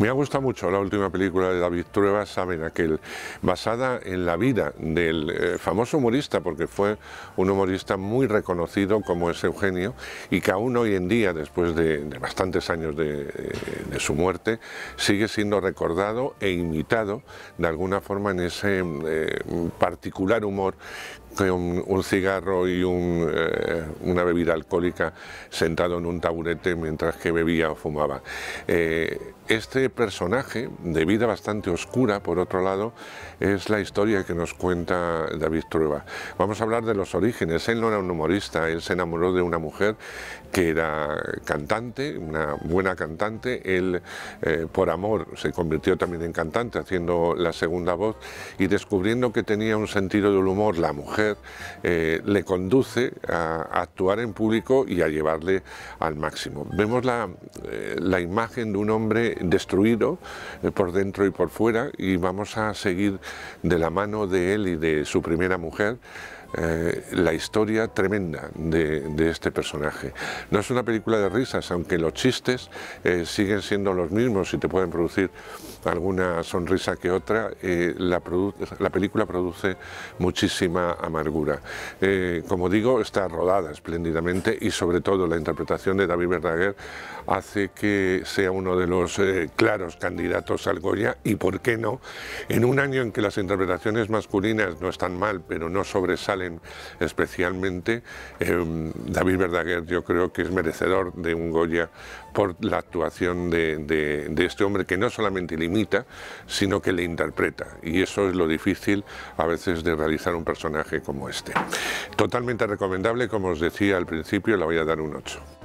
Me ha gustado mucho la última película de David Trueba, Saben Aquel, basada en la vida del eh, famoso humorista, porque fue un humorista muy reconocido como es Eugenio, y que aún hoy en día, después de, bastantes años de, su muerte, sigue siendo recordado e imitado de alguna forma en ese eh, particular humor con un, cigarro y eh, una bebida alcohólica sentado en un taburete mientras que bebía o fumaba. este personaje, de vida bastante oscura, por otro lado, es la historia que nos cuenta David Trueba. Vamos a hablar de los orígenes. Él no era un humorista, él se enamoró de una mujer que era cantante, una buena cantante. Él, eh, por amor, se convirtió también en cantante, haciendo la segunda voz y descubriendo que tenía un sentido del humor, la mujer eh, le conduce a, actuar en público y a llevarle al máximo. Vemos la eh, imagen de un hombre destruido eh, por dentro y por fuera y vamos a seguir de la mano de él y de su primera mujer eh, la historia tremenda de, este personaje. No es una película de risas, aunque los chistes eh, siguen siendo los mismos y te pueden producir alguna sonrisa que otra, eh, la, la, película produce muchísima amargura. como digo, está rodada espléndidamente y sobre todo la interpretación de David Verdaguer hace que sea uno de los claros candidatos al Goya y, ¿por qué no?, en un año en que las interpretaciones masculinas no están mal, pero no sobresalen, especialmente. Em, David Verdaguer yo creo que es merecedor de un Goya por la actuación de, este hombre que no solamente limita, sino que le interpreta. Y eso es lo difícil a veces de realizar un personaje como este. Totalmente recomendable, como os decía al principio, le voy a dar un 8.